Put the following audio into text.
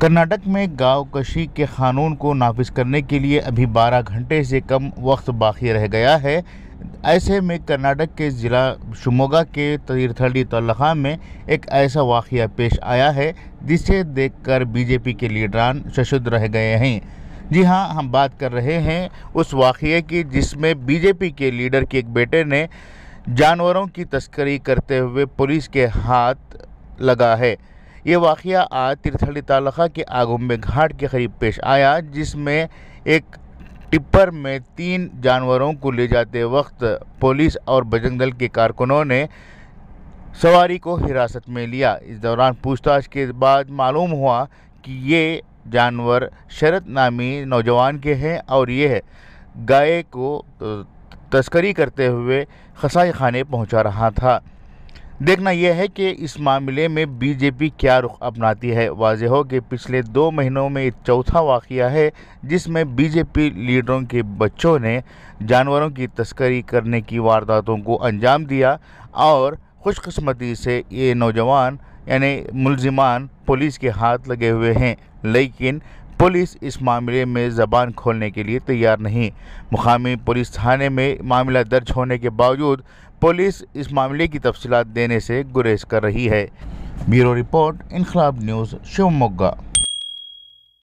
कर्नाटक में गाँव कशी के कानून को नाफिज करने के लिए अभी 12 घंटे से कम वक्त बाकी रह गया है ऐसे में कर्नाटक के ज़िला शिमोगा के तीर्थली तलखा में एक ऐसा वाक़ पेश आया है जिसे देखकर बीजेपी के लीडरान सशुद्ध रह गए हैं जी हाँ हम बात कर रहे हैं उस वाक़े की जिसमें बीजेपी के लीडर के एक बेटे ने जानवरों की तस्करी करते हुए पुलिस के हाथ लगा है ये वाक़ आज तिरथली तलखा के आगुम्बे घाट के करीब पेश आया जिसमें एक टिप्पर में तीन जानवरों को ले जाते वक्त पुलिस और बजरंग दल के कारकुनों ने सवारी को हिरासत में लिया इस दौरान पूछताछ के बाद मालूम हुआ कि ये जानवर शरत नामी नौजवान के हैं और यह गाय को तस्करी करते हुए खसाई खाने पहुंचा रहा था देखना यह है कि इस मामले में बीजेपी क्या रुख अपनाती है वाज हो कि पिछले दो महीनों में चौथा वाक़ है जिसमें बीजेपी लीडरों के बच्चों ने जानवरों की तस्करी करने की वारदातों को अंजाम दिया और खुशकस्मती से ये नौजवान यानी मुलजिमान पुलिस के हाथ लगे हुए हैं लेकिन पुलिस इस मामले में ज़बान खोलने के लिए तैयार नहीं मुकामी पुलिस थाने में मामला दर्ज होने के बावजूद पुलिस इस मामले की तफसीत देने से गुरेज कर रही है bureau report Inquilab news Shivamogga